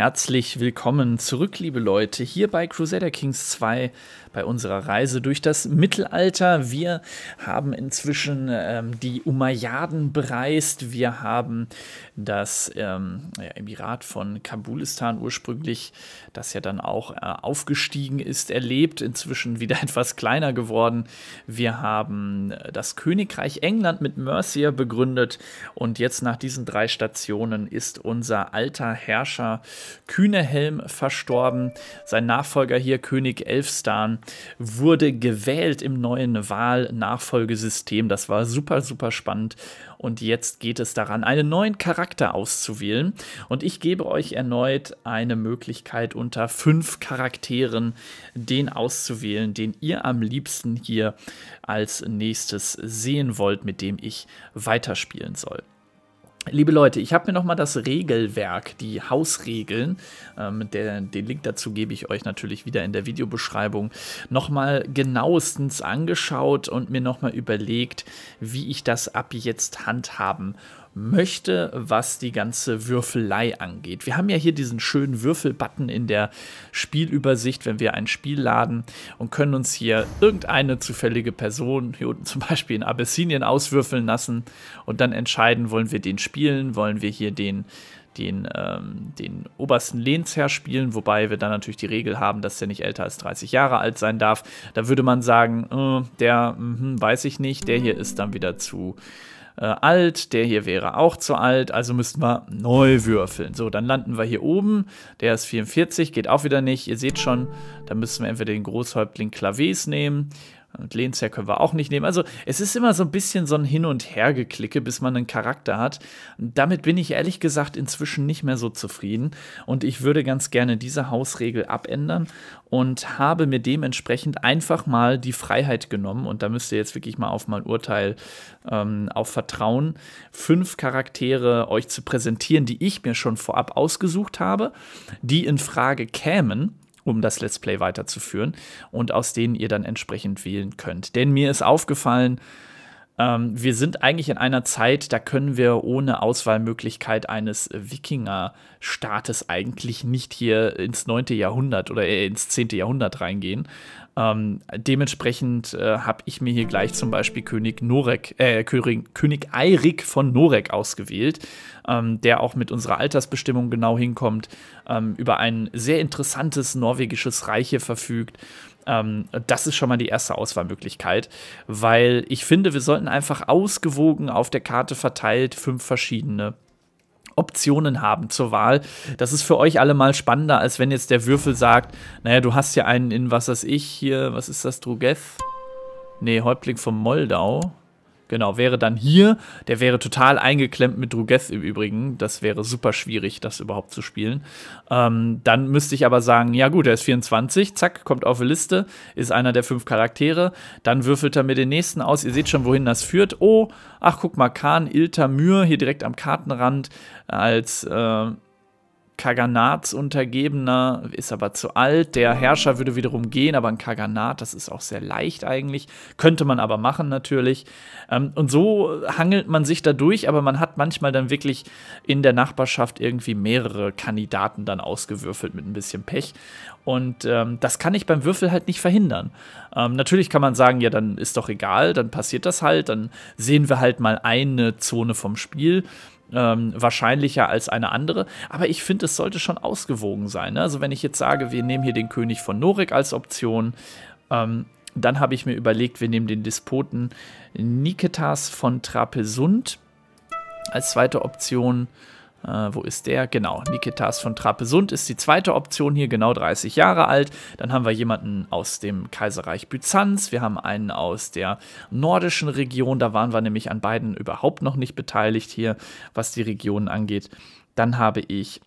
Herzlich willkommen zurück, liebe Leute, hier bei Crusader Kings 2 bei unserer Reise durch das Mittelalter. Wir haben inzwischen ähm, die Umayyaden bereist. Wir haben das ähm, ja, Emirat von Kabulistan ursprünglich, das ja dann auch äh, aufgestiegen ist, erlebt, inzwischen wieder etwas kleiner geworden. Wir haben äh, das Königreich England mit Mercia begründet und jetzt nach diesen drei Stationen ist unser alter Herrscher Kühnehelm verstorben. Sein Nachfolger hier, König Elfstan, wurde gewählt im neuen Wahlnachfolgesystem. Das war super, super spannend. Und jetzt geht es daran, einen neuen Charakter auszuwählen. Und ich gebe euch erneut eine Möglichkeit, unter fünf Charakteren den auszuwählen, den ihr am liebsten hier als nächstes sehen wollt, mit dem ich weiterspielen soll. Liebe Leute, ich habe mir nochmal das Regelwerk, die Hausregeln, ähm, der, den Link dazu gebe ich euch natürlich wieder in der Videobeschreibung, nochmal genauestens angeschaut und mir nochmal überlegt, wie ich das ab jetzt handhaben möchte, was die ganze Würfelei angeht. Wir haben ja hier diesen schönen Würfelbutton in der Spielübersicht, wenn wir ein Spiel laden und können uns hier irgendeine zufällige Person, hier unten zum Beispiel in Abessinien, auswürfeln lassen und dann entscheiden, wollen wir den spielen, wollen wir hier den den, ähm, den obersten Lehnsherr spielen, wobei wir dann natürlich die Regel haben, dass der nicht älter als 30 Jahre alt sein darf. Da würde man sagen, äh, der mh, weiß ich nicht, der hier ist dann wieder zu äh, alt, der hier wäre auch zu alt, also müssten wir neu würfeln. So, dann landen wir hier oben, der ist 44, geht auch wieder nicht. Ihr seht schon, da müssen wir entweder den Großhäuptling Klaves nehmen und Lehnsherr können wir auch nicht nehmen. Also es ist immer so ein bisschen so ein Hin- und Hergeklicke, bis man einen Charakter hat. Damit bin ich ehrlich gesagt inzwischen nicht mehr so zufrieden. Und ich würde ganz gerne diese Hausregel abändern und habe mir dementsprechend einfach mal die Freiheit genommen. Und da müsst ihr jetzt wirklich mal auf mein Urteil ähm, auf Vertrauen, fünf Charaktere euch zu präsentieren, die ich mir schon vorab ausgesucht habe, die in Frage kämen um das Let's Play weiterzuführen und aus denen ihr dann entsprechend wählen könnt. Denn mir ist aufgefallen, ähm, wir sind eigentlich in einer Zeit, da können wir ohne Auswahlmöglichkeit eines Wikingerstaates eigentlich nicht hier ins 9. Jahrhundert oder ins 10. Jahrhundert reingehen. Ähm, dementsprechend äh, habe ich mir hier gleich zum Beispiel König Norek, äh, König, König Eirik von Norek ausgewählt, ähm, der auch mit unserer Altersbestimmung genau hinkommt, ähm, über ein sehr interessantes norwegisches Reich hier verfügt ähm, das ist schon mal die erste Auswahlmöglichkeit, weil ich finde, wir sollten einfach ausgewogen auf der Karte verteilt fünf verschiedene Optionen haben zur Wahl. Das ist für euch alle mal spannender, als wenn jetzt der Würfel sagt, naja, du hast ja einen in, was weiß ich, hier, was ist das, Drugeth? Nee, Häuptling von Moldau. Genau, wäre dann hier. Der wäre total eingeklemmt mit Drugeth im Übrigen. Das wäre super schwierig, das überhaupt zu spielen. Ähm, dann müsste ich aber sagen, ja gut, er ist 24, zack, kommt auf eine Liste, ist einer der fünf Charaktere. Dann würfelt er mir den nächsten aus. Ihr seht schon, wohin das führt. Oh, ach guck mal, Khan, Ilta, Iltamür, hier direkt am Kartenrand als... Äh, Kaganats Untergebener ist aber zu alt. Der Herrscher würde wiederum gehen, aber ein Kaganat, das ist auch sehr leicht eigentlich. Könnte man aber machen natürlich. Ähm, und so hangelt man sich da durch, aber man hat manchmal dann wirklich in der Nachbarschaft irgendwie mehrere Kandidaten dann ausgewürfelt mit ein bisschen Pech. Und ähm, das kann ich beim Würfel halt nicht verhindern. Ähm, natürlich kann man sagen, ja, dann ist doch egal, dann passiert das halt, dann sehen wir halt mal eine Zone vom Spiel ähm, wahrscheinlicher als eine andere. Aber ich finde, es sollte schon ausgewogen sein. Ne? Also wenn ich jetzt sage, wir nehmen hier den König von Norik als Option, ähm, dann habe ich mir überlegt, wir nehmen den Despoten Niketas von Trapesund als zweite Option. Äh, wo ist der? Genau, Nikitas von Trapesund ist die zweite Option hier, genau 30 Jahre alt. Dann haben wir jemanden aus dem Kaiserreich Byzanz, wir haben einen aus der nordischen Region, da waren wir nämlich an beiden überhaupt noch nicht beteiligt hier, was die Regionen angeht. Dann habe ich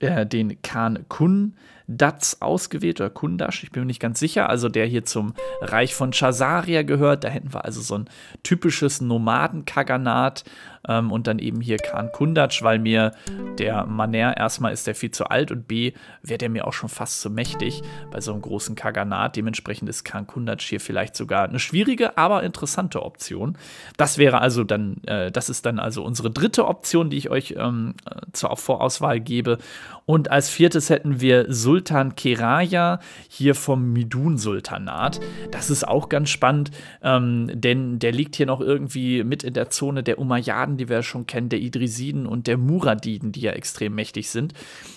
äh, den Khan Kun, Dats ausgewählt oder Kundasch, ich bin mir nicht ganz sicher, also der hier zum Reich von Chazaria gehört. Da hätten wir also so ein typisches Nomadenkaganat ähm, und dann eben hier Khan Kundasch, weil mir der Maner erstmal ist der viel zu alt und B wäre der mir auch schon fast zu mächtig bei so einem großen Kaganat. Dementsprechend ist Khan Kundasch hier vielleicht sogar eine schwierige, aber interessante Option. Das wäre also dann, äh, das ist dann also unsere dritte Option, die ich euch ähm, äh, zur Vorauswahl gebe. Und als viertes hätten wir Sultan Sultan Keraya hier vom Midun-Sultanat. Das ist auch ganz spannend, ähm, denn der liegt hier noch irgendwie mit in der Zone der Umayyaden, die wir ja schon kennen, der Idrisiden und der Muradiden, die ja extrem mächtig sind.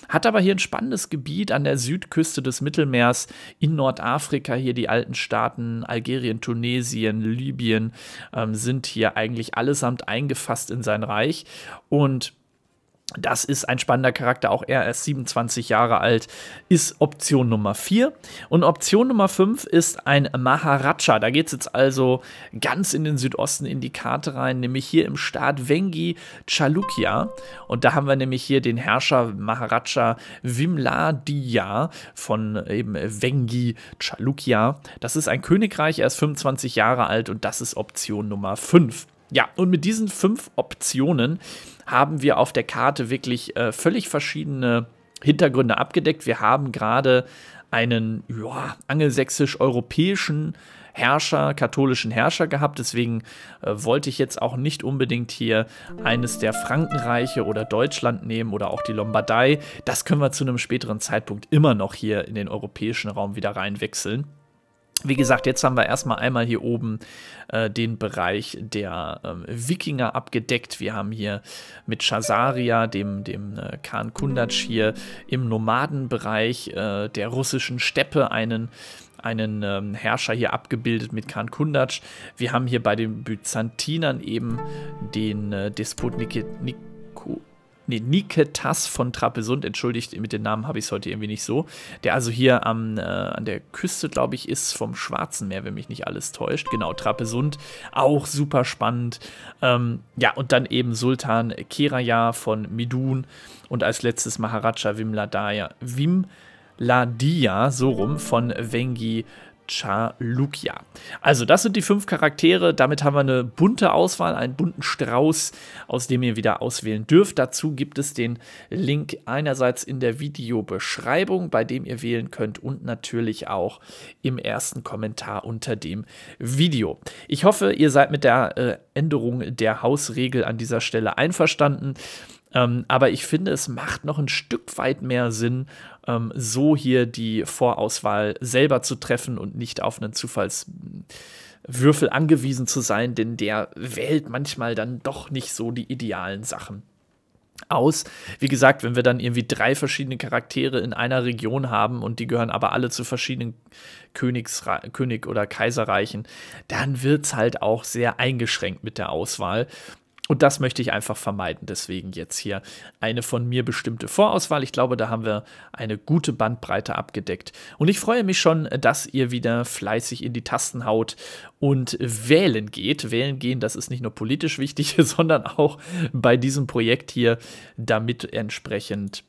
Hat aber hier ein spannendes Gebiet an der Südküste des Mittelmeers in Nordafrika, hier die alten Staaten Algerien, Tunesien, Libyen ähm, sind hier eigentlich allesamt eingefasst in sein Reich und das ist ein spannender Charakter, auch er ist 27 Jahre alt, ist Option Nummer 4. Und Option Nummer 5 ist ein Maharaja. Da geht es jetzt also ganz in den Südosten in die Karte rein, nämlich hier im Staat Vengi Chalukya. Und da haben wir nämlich hier den Herrscher Maharaja Vimladiya von eben Vengi Chalukya. Das ist ein Königreich, er ist 25 Jahre alt und das ist Option Nummer 5. Ja, und mit diesen fünf Optionen haben wir auf der Karte wirklich äh, völlig verschiedene Hintergründe abgedeckt. Wir haben gerade einen ja, angelsächsisch-europäischen Herrscher, katholischen Herrscher gehabt. Deswegen äh, wollte ich jetzt auch nicht unbedingt hier eines der Frankenreiche oder Deutschland nehmen oder auch die Lombardei. Das können wir zu einem späteren Zeitpunkt immer noch hier in den europäischen Raum wieder reinwechseln. Wie gesagt, jetzt haben wir erstmal einmal hier oben äh, den Bereich der ähm, Wikinger abgedeckt. Wir haben hier mit Chazaria, dem, dem äh, Khan Kundac hier im Nomadenbereich äh, der russischen Steppe einen einen ähm, Herrscher hier abgebildet mit Khan Kundac. Wir haben hier bei den Byzantinern eben den äh, Despot Nik Nik nee, Nike Tass von Trapesund, entschuldigt, mit den Namen habe ich es heute irgendwie nicht so, der also hier am, äh, an der Küste, glaube ich, ist vom Schwarzen Meer, wenn mich nicht alles täuscht. Genau, Trapesund, auch super spannend. Ähm, ja, und dann eben Sultan Keraya von Midun und als letztes Maharaja Vimladaya, Vimladaya, so rum, von Vengi Chalukia. Also, das sind die fünf Charaktere. Damit haben wir eine bunte Auswahl, einen bunten Strauß, aus dem ihr wieder auswählen dürft. Dazu gibt es den Link einerseits in der Videobeschreibung, bei dem ihr wählen könnt, und natürlich auch im ersten Kommentar unter dem Video. Ich hoffe, ihr seid mit der äh, Änderung der Hausregel an dieser Stelle einverstanden. Ähm, aber ich finde, es macht noch ein Stück weit mehr Sinn, ähm, so hier die Vorauswahl selber zu treffen und nicht auf einen Zufallswürfel angewiesen zu sein, denn der wählt manchmal dann doch nicht so die idealen Sachen aus. Wie gesagt, wenn wir dann irgendwie drei verschiedene Charaktere in einer Region haben und die gehören aber alle zu verschiedenen Königsra König- oder Kaiserreichen, dann wird es halt auch sehr eingeschränkt mit der Auswahl. Und das möchte ich einfach vermeiden. Deswegen jetzt hier eine von mir bestimmte Vorauswahl. Ich glaube, da haben wir eine gute Bandbreite abgedeckt. Und ich freue mich schon, dass ihr wieder fleißig in die Tasten haut und wählen geht. Wählen gehen, das ist nicht nur politisch wichtig, sondern auch bei diesem Projekt hier, damit entsprechend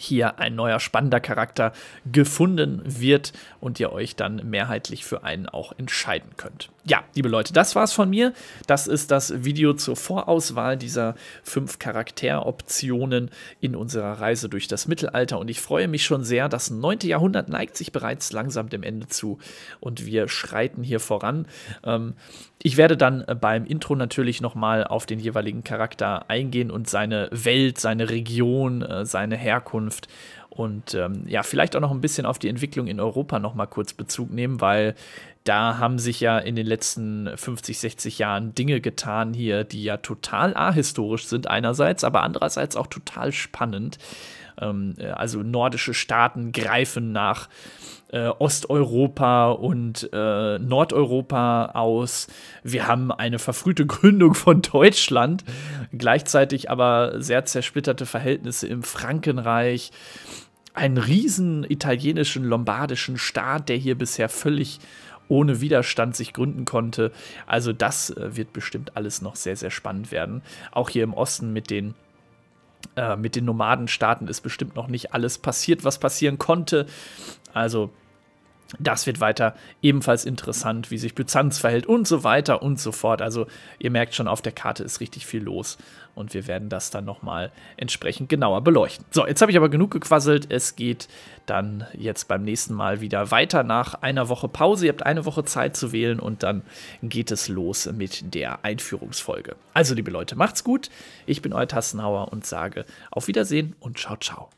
hier ein neuer spannender Charakter gefunden wird und ihr euch dann mehrheitlich für einen auch entscheiden könnt. Ja, liebe Leute, das war's von mir. Das ist das Video zur Vorauswahl dieser fünf Charakteroptionen in unserer Reise durch das Mittelalter und ich freue mich schon sehr. Das 9. Jahrhundert neigt sich bereits langsam dem Ende zu und wir schreiten hier voran. Ähm, ich werde dann äh, beim Intro natürlich nochmal auf den jeweiligen Charakter eingehen und seine Welt, seine Region, äh, seine Herkunft Zukunft. Und ähm, ja, vielleicht auch noch ein bisschen auf die Entwicklung in Europa nochmal kurz Bezug nehmen, weil da haben sich ja in den letzten 50, 60 Jahren Dinge getan hier, die ja total ahistorisch sind einerseits, aber andererseits auch total spannend. Ähm, äh, also nordische Staaten greifen nach äh, Osteuropa und äh, Nordeuropa aus. Wir haben eine verfrühte Gründung von Deutschland, gleichzeitig aber sehr zersplitterte Verhältnisse im Frankenreich. Einen riesen italienischen, lombardischen Staat, der hier bisher völlig ohne Widerstand sich gründen konnte. Also das äh, wird bestimmt alles noch sehr, sehr spannend werden. Auch hier im Osten mit den äh, mit den Nomadenstaaten ist bestimmt noch nicht alles passiert, was passieren konnte. Also das wird weiter ebenfalls interessant, wie sich Byzanz verhält und so weiter und so fort. Also ihr merkt schon, auf der Karte ist richtig viel los und wir werden das dann nochmal entsprechend genauer beleuchten. So, jetzt habe ich aber genug gequasselt. Es geht dann jetzt beim nächsten Mal wieder weiter nach einer Woche Pause. Ihr habt eine Woche Zeit zu wählen und dann geht es los mit der Einführungsfolge. Also liebe Leute, macht's gut. Ich bin euer Tassenhauer und sage auf Wiedersehen und ciao, ciao.